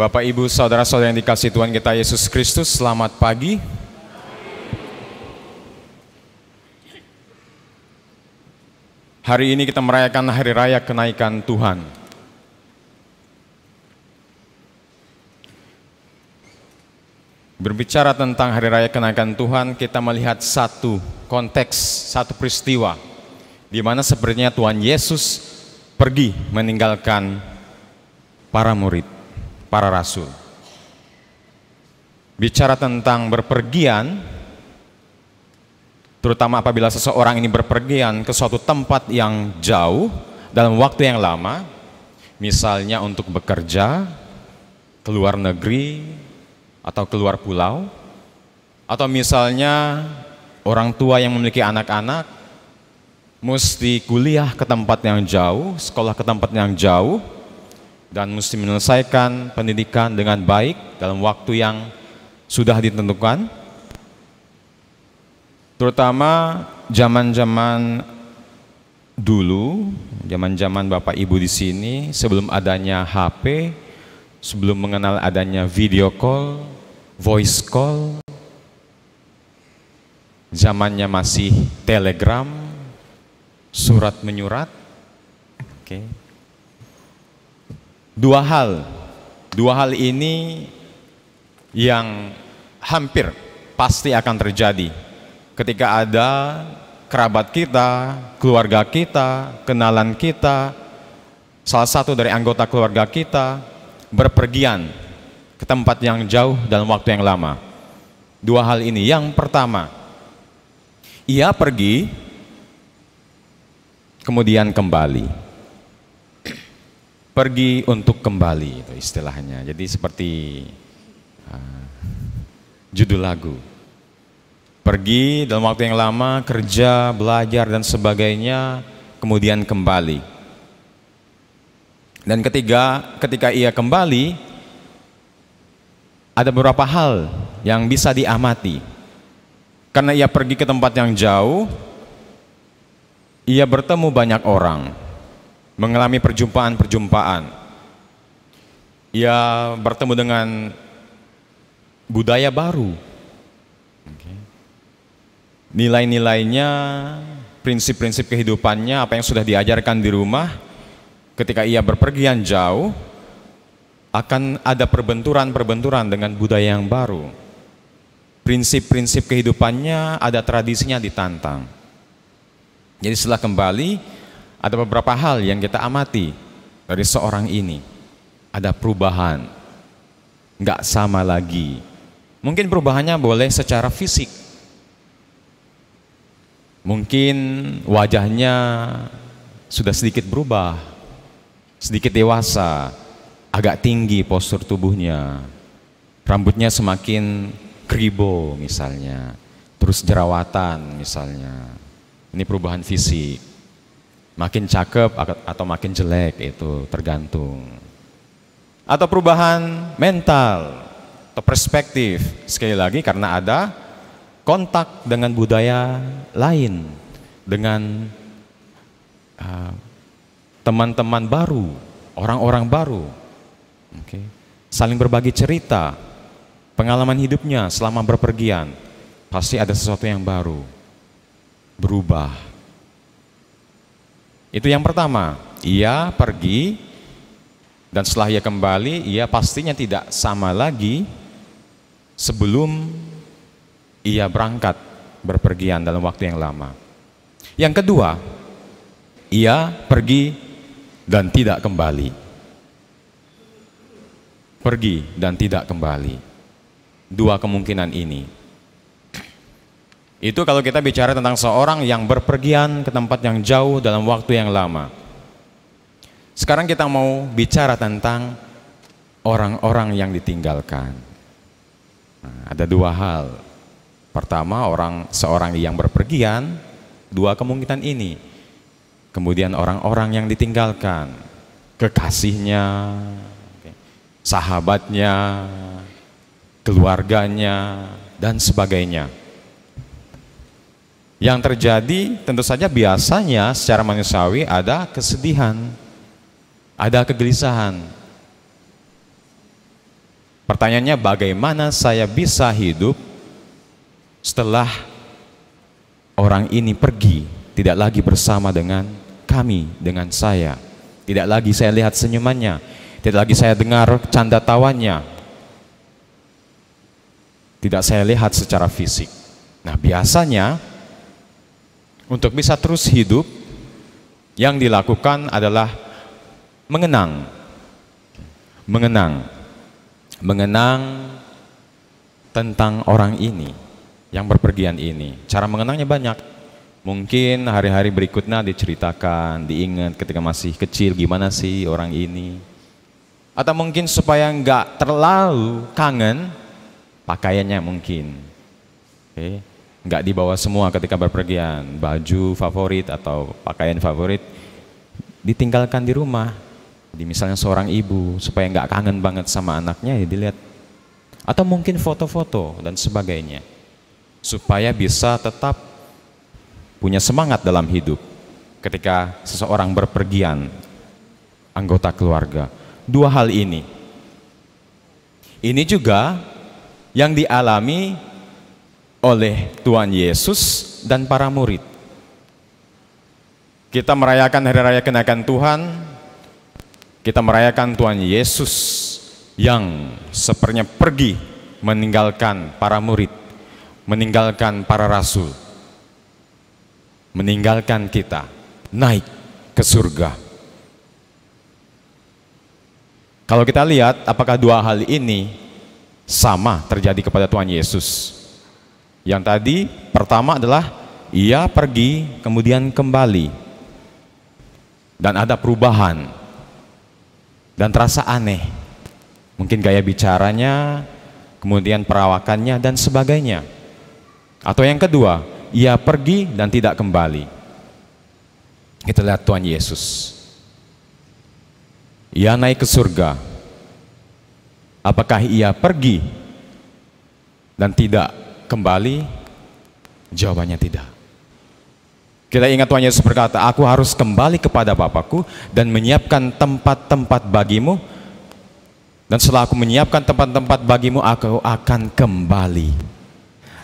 Bapak, Ibu, Saudara-saudara yang dikasih Tuhan kita Yesus Kristus, selamat pagi. Hari ini kita merayakan Hari Raya Kenaikan Tuhan. Berbicara tentang Hari Raya Kenaikan Tuhan, kita melihat satu konteks, satu peristiwa, di mana sebenarnya Tuhan Yesus pergi meninggalkan para murid para rasul. Bicara tentang berpergian, terutama apabila seseorang ini berpergian ke suatu tempat yang jauh dalam waktu yang lama, misalnya untuk bekerja, ke luar negeri, atau keluar pulau, atau misalnya orang tua yang memiliki anak-anak mesti kuliah ke tempat yang jauh, sekolah ke tempat yang jauh, dan mesti menyelesaikan pendidikan dengan baik dalam waktu yang sudah ditentukan. Terutama zaman-zaman dulu, zaman-zaman Bapak Ibu di sini sebelum adanya HP, sebelum mengenal adanya video call, voice call, zamannya masih telegram, surat menyurat. Oke. Okay dua hal. Dua hal ini yang hampir pasti akan terjadi ketika ada kerabat kita, keluarga kita, kenalan kita, salah satu dari anggota keluarga kita berpergian ke tempat yang jauh dalam waktu yang lama. Dua hal ini. Yang pertama, ia pergi kemudian kembali pergi untuk kembali itu istilahnya. Jadi seperti uh, judul lagu. Pergi dalam waktu yang lama, kerja, belajar dan sebagainya, kemudian kembali. Dan ketiga, ketika ia kembali ada beberapa hal yang bisa diamati. Karena ia pergi ke tempat yang jauh, ia bertemu banyak orang mengalami perjumpaan-perjumpaan. Ia bertemu dengan budaya baru. Nilai-nilainya, prinsip-prinsip kehidupannya, apa yang sudah diajarkan di rumah, ketika ia berpergian jauh, akan ada perbenturan-perbenturan dengan budaya yang baru. Prinsip-prinsip kehidupannya ada tradisinya ditantang. Jadi setelah kembali, ada beberapa hal yang kita amati dari seorang ini. Ada perubahan, nggak sama lagi. Mungkin perubahannya boleh secara fisik. Mungkin wajahnya sudah sedikit berubah, sedikit dewasa, agak tinggi postur tubuhnya, rambutnya semakin kribo misalnya, terus jerawatan misalnya. Ini perubahan fisik makin cakep atau makin jelek itu tergantung atau perubahan mental atau perspektif sekali lagi karena ada kontak dengan budaya lain dengan ah, teman-teman uh, baru orang-orang baru okay. saling berbagi cerita pengalaman hidupnya selama berpergian pasti ada sesuatu yang baru berubah itu yang pertama, ia pergi dan setelah ia kembali, ia pastinya tidak sama lagi sebelum ia berangkat berpergian dalam waktu yang lama. Yang kedua, ia pergi dan tidak kembali. Pergi dan tidak kembali. Dua kemungkinan ini. Itu kalau kita bicara tentang seorang yang berpergian ke tempat yang jauh dalam waktu yang lama. Sekarang kita mau bicara tentang orang-orang yang ditinggalkan. Nah, ada dua hal. Pertama, orang seorang yang berpergian, dua kemungkinan ini. Kemudian orang-orang yang ditinggalkan, kekasihnya, sahabatnya, keluarganya, dan sebagainya. Yang terjadi tentu saja biasanya secara manusiawi ada kesedihan, ada kegelisahan. Pertanyaannya bagaimana saya bisa hidup setelah orang ini pergi, tidak lagi bersama dengan kami, dengan saya. Tidak lagi saya lihat senyumannya, tidak lagi saya dengar canda tawanya. Tidak saya lihat secara fisik. Nah, biasanya untuk bisa terus hidup, yang dilakukan adalah mengenang. Mengenang. Mengenang tentang orang ini, yang berpergian ini. Cara mengenangnya banyak. Mungkin hari-hari berikutnya diceritakan, diingat ketika masih kecil gimana sih orang ini. Atau mungkin supaya nggak terlalu kangen pakaiannya mungkin. Okay. Eh, nggak dibawa semua ketika berpergian, baju favorit atau pakaian favorit ditinggalkan di rumah. Jadi misalnya seorang ibu supaya nggak kangen banget sama anaknya ya dilihat atau mungkin foto-foto dan sebagainya supaya bisa tetap punya semangat dalam hidup ketika seseorang berpergian anggota keluarga. Dua hal ini. Ini juga yang dialami oleh Tuhan Yesus dan para murid. Kita merayakan hari raya kenaikan Tuhan, kita merayakan Tuhan Yesus yang sepertinya pergi meninggalkan para murid, meninggalkan para rasul, meninggalkan kita, naik ke surga. Kalau kita lihat apakah dua hal ini sama terjadi kepada Tuhan Yesus? Yang tadi pertama adalah ia pergi kemudian kembali dan ada perubahan dan terasa aneh mungkin gaya bicaranya kemudian perawakannya dan sebagainya atau yang kedua ia pergi dan tidak kembali kita lihat Tuhan Yesus ia naik ke surga apakah ia pergi dan tidak kembali? Jawabannya tidak. Kita ingat Tuhan Yesus berkata, aku harus kembali kepada Bapakku dan menyiapkan tempat-tempat bagimu. Dan setelah aku menyiapkan tempat-tempat bagimu, aku akan kembali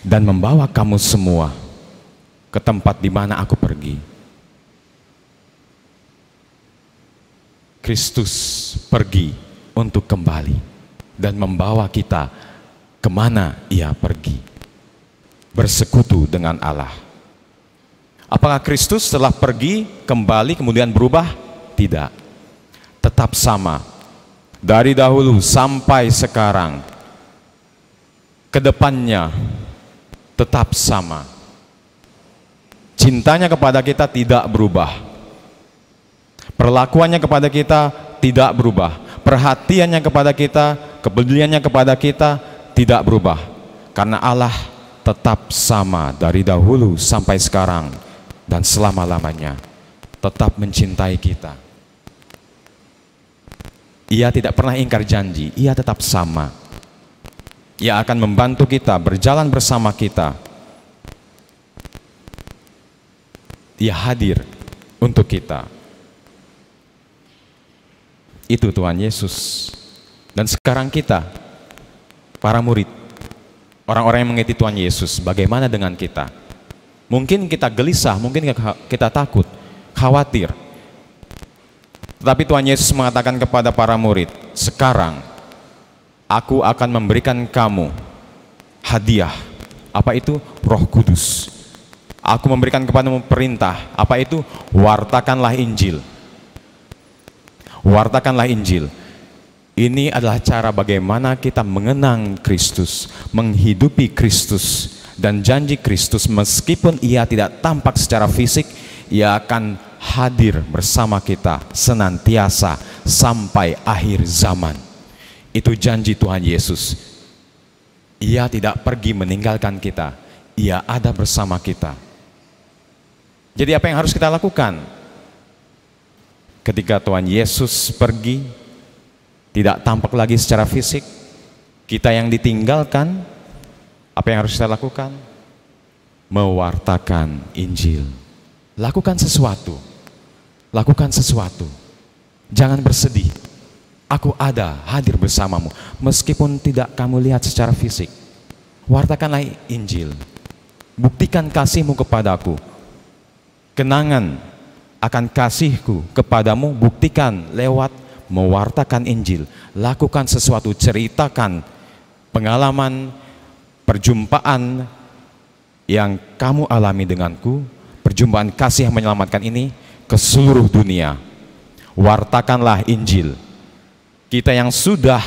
dan membawa kamu semua ke tempat di mana aku pergi. Kristus pergi untuk kembali dan membawa kita kemana ia pergi bersekutu dengan Allah. Apakah Kristus setelah pergi, kembali, kemudian berubah? Tidak. Tetap sama. Dari dahulu sampai sekarang. Kedepannya tetap sama. Cintanya kepada kita tidak berubah. Perlakuannya kepada kita tidak berubah. Perhatiannya kepada kita, kepeduliannya kepada kita tidak berubah. Karena Allah tetap sama dari dahulu sampai sekarang dan selama-lamanya tetap mencintai kita. Ia tidak pernah ingkar janji, ia tetap sama. Ia akan membantu kita berjalan bersama kita. Ia hadir untuk kita. Itu Tuhan Yesus. Dan sekarang kita, para murid, Orang-orang yang mengikuti Tuhan Yesus, bagaimana dengan kita? Mungkin kita gelisah, mungkin kita takut, khawatir. Tetapi Tuhan Yesus mengatakan kepada para murid, sekarang aku akan memberikan kamu hadiah. Apa itu? Roh Kudus. Aku memberikan kepadamu perintah. Apa itu? Wartakanlah Injil. Wartakanlah Injil. Ini adalah cara bagaimana kita mengenang Kristus, menghidupi Kristus, dan janji Kristus meskipun ia tidak tampak secara fisik, ia akan hadir bersama kita senantiasa sampai akhir zaman. Itu janji Tuhan Yesus. Ia tidak pergi meninggalkan kita, ia ada bersama kita. Jadi apa yang harus kita lakukan? Ketika Tuhan Yesus pergi, tidak tampak lagi secara fisik, kita yang ditinggalkan, apa yang harus kita lakukan? Mewartakan Injil. Lakukan sesuatu. Lakukan sesuatu. Jangan bersedih. Aku ada, hadir bersamamu. Meskipun tidak kamu lihat secara fisik. Wartakanlah Injil. Buktikan kasihmu kepadaku. Kenangan akan kasihku kepadamu buktikan lewat mewartakan Injil, lakukan sesuatu, ceritakan pengalaman, perjumpaan yang kamu alami denganku, perjumpaan kasih yang menyelamatkan ini ke seluruh dunia. Wartakanlah Injil. Kita yang sudah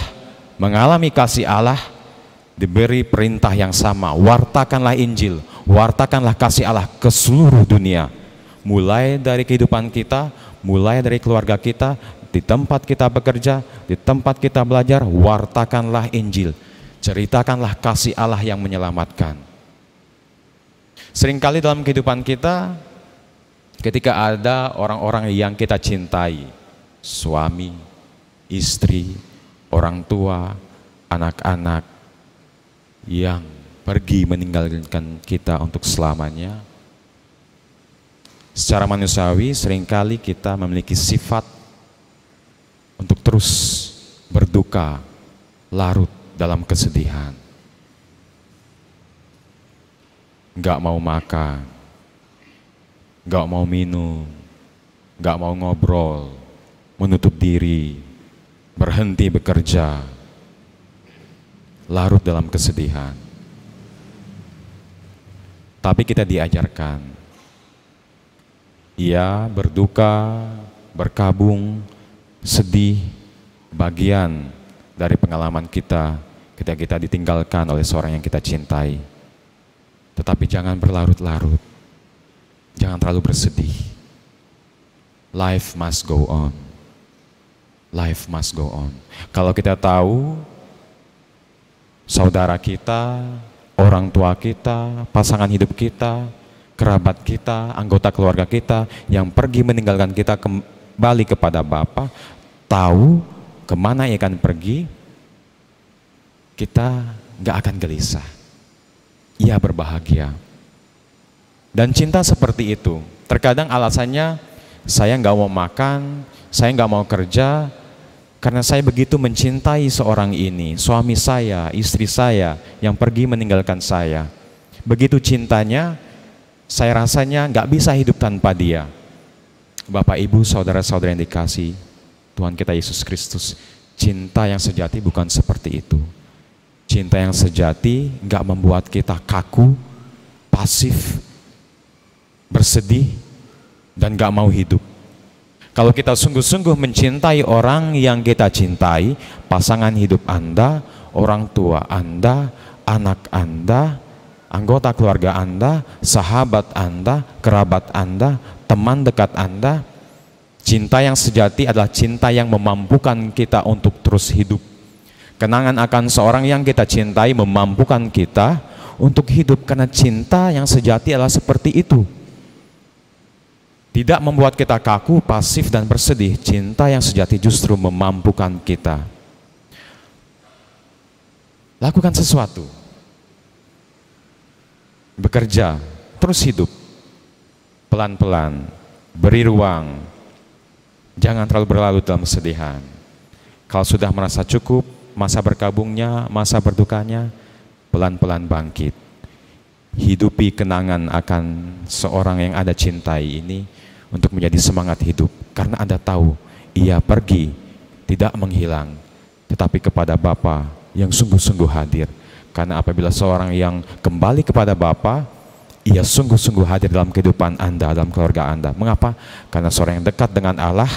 mengalami kasih Allah, diberi perintah yang sama, wartakanlah Injil, wartakanlah kasih Allah ke seluruh dunia. Mulai dari kehidupan kita, mulai dari keluarga kita, di tempat kita bekerja, di tempat kita belajar, wartakanlah Injil. Ceritakanlah kasih Allah yang menyelamatkan. Seringkali dalam kehidupan kita, ketika ada orang-orang yang kita cintai, suami, istri, orang tua, anak-anak, yang pergi meninggalkan kita untuk selamanya, secara manusiawi seringkali kita memiliki sifat untuk terus berduka larut dalam kesedihan. Gak mau makan, gak mau minum, gak mau ngobrol, menutup diri, berhenti bekerja, larut dalam kesedihan. Tapi kita diajarkan, ia berduka, berkabung, sedih, bagian dari pengalaman kita ketika kita ditinggalkan oleh seorang yang kita cintai. Tetapi jangan berlarut-larut. Jangan terlalu bersedih. Life must go on. Life must go on. Kalau kita tahu saudara kita, orang tua kita, pasangan hidup kita, kerabat kita, anggota keluarga kita yang pergi meninggalkan kita ke balik kepada Bapa, tahu kemana ia akan pergi, kita nggak akan gelisah. Ia berbahagia. Dan cinta seperti itu. Terkadang alasannya saya nggak mau makan, saya nggak mau kerja, karena saya begitu mencintai seorang ini, suami saya, istri saya yang pergi meninggalkan saya. Begitu cintanya, saya rasanya nggak bisa hidup tanpa dia. Bapak, Ibu, saudara-saudara yang dikasih Tuhan kita Yesus Kristus, cinta yang sejati bukan seperti itu. Cinta yang sejati nggak membuat kita kaku, pasif, bersedih, dan nggak mau hidup. Kalau kita sungguh-sungguh mencintai orang yang kita cintai, pasangan hidup Anda, orang tua Anda, anak Anda, anggota keluarga Anda, sahabat Anda, kerabat Anda, teman dekat Anda. Cinta yang sejati adalah cinta yang memampukan kita untuk terus hidup. Kenangan akan seorang yang kita cintai memampukan kita untuk hidup karena cinta yang sejati adalah seperti itu. Tidak membuat kita kaku, pasif, dan bersedih. Cinta yang sejati justru memampukan kita. Lakukan sesuatu bekerja, terus hidup. Pelan-pelan, beri ruang. Jangan terlalu berlalu dalam kesedihan. Kalau sudah merasa cukup, masa berkabungnya, masa berdukanya, pelan-pelan bangkit. Hidupi kenangan akan seorang yang ada cintai ini untuk menjadi semangat hidup. Karena Anda tahu, ia pergi, tidak menghilang, tetapi kepada Bapa yang sungguh-sungguh hadir karena apabila seorang yang kembali kepada Bapa, ia sungguh-sungguh hadir dalam kehidupan Anda, dalam keluarga Anda. Mengapa? Karena seorang yang dekat dengan Allah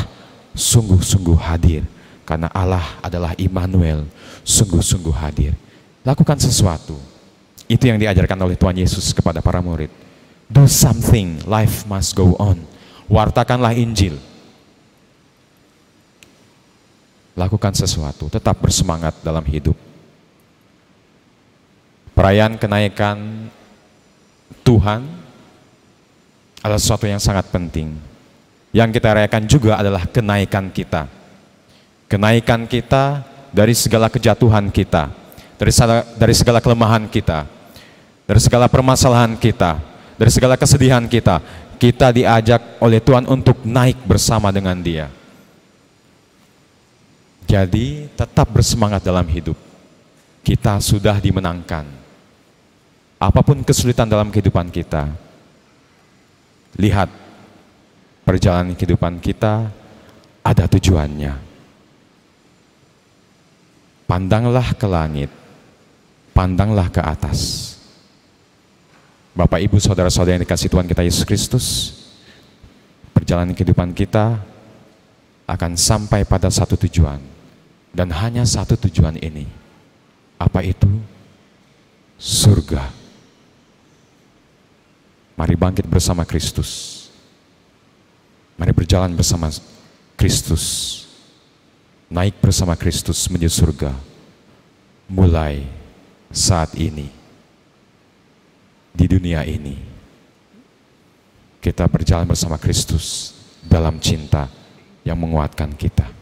sungguh-sungguh hadir. Karena Allah adalah Immanuel, sungguh-sungguh hadir. Lakukan sesuatu. Itu yang diajarkan oleh Tuhan Yesus kepada para murid. Do something, life must go on. Wartakanlah Injil. Lakukan sesuatu, tetap bersemangat dalam hidup. Perayaan kenaikan Tuhan adalah sesuatu yang sangat penting. Yang kita rayakan juga adalah kenaikan kita. Kenaikan kita dari segala kejatuhan kita, dari segala, dari segala kelemahan kita, dari segala permasalahan kita, dari segala kesedihan kita. Kita diajak oleh Tuhan untuk naik bersama dengan Dia. Jadi, tetap bersemangat dalam hidup. Kita sudah dimenangkan apapun kesulitan dalam kehidupan kita. Lihat, perjalanan kehidupan kita ada tujuannya. Pandanglah ke langit, pandanglah ke atas. Bapak, Ibu, Saudara-saudara yang dikasih Tuhan kita Yesus Kristus, perjalanan kehidupan kita akan sampai pada satu tujuan. Dan hanya satu tujuan ini. Apa itu? Surga. Mari bangkit bersama Kristus. Mari berjalan bersama Kristus. Naik bersama Kristus menuju surga. Mulai saat ini. Di dunia ini. Kita berjalan bersama Kristus dalam cinta yang menguatkan kita.